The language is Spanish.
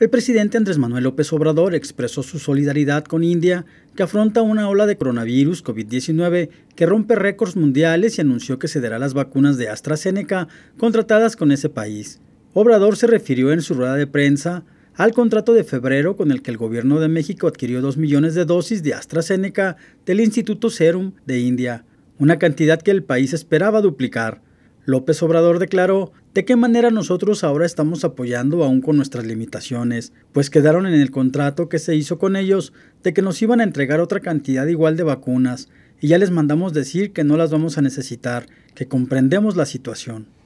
El presidente Andrés Manuel López Obrador expresó su solidaridad con India, que afronta una ola de coronavirus COVID-19 que rompe récords mundiales y anunció que cederá las vacunas de AstraZeneca contratadas con ese país. Obrador se refirió en su rueda de prensa al contrato de febrero con el que el gobierno de México adquirió dos millones de dosis de AstraZeneca del Instituto Serum de India, una cantidad que el país esperaba duplicar. López Obrador declaró, ¿de qué manera nosotros ahora estamos apoyando aún con nuestras limitaciones? Pues quedaron en el contrato que se hizo con ellos de que nos iban a entregar otra cantidad igual de vacunas, y ya les mandamos decir que no las vamos a necesitar, que comprendemos la situación.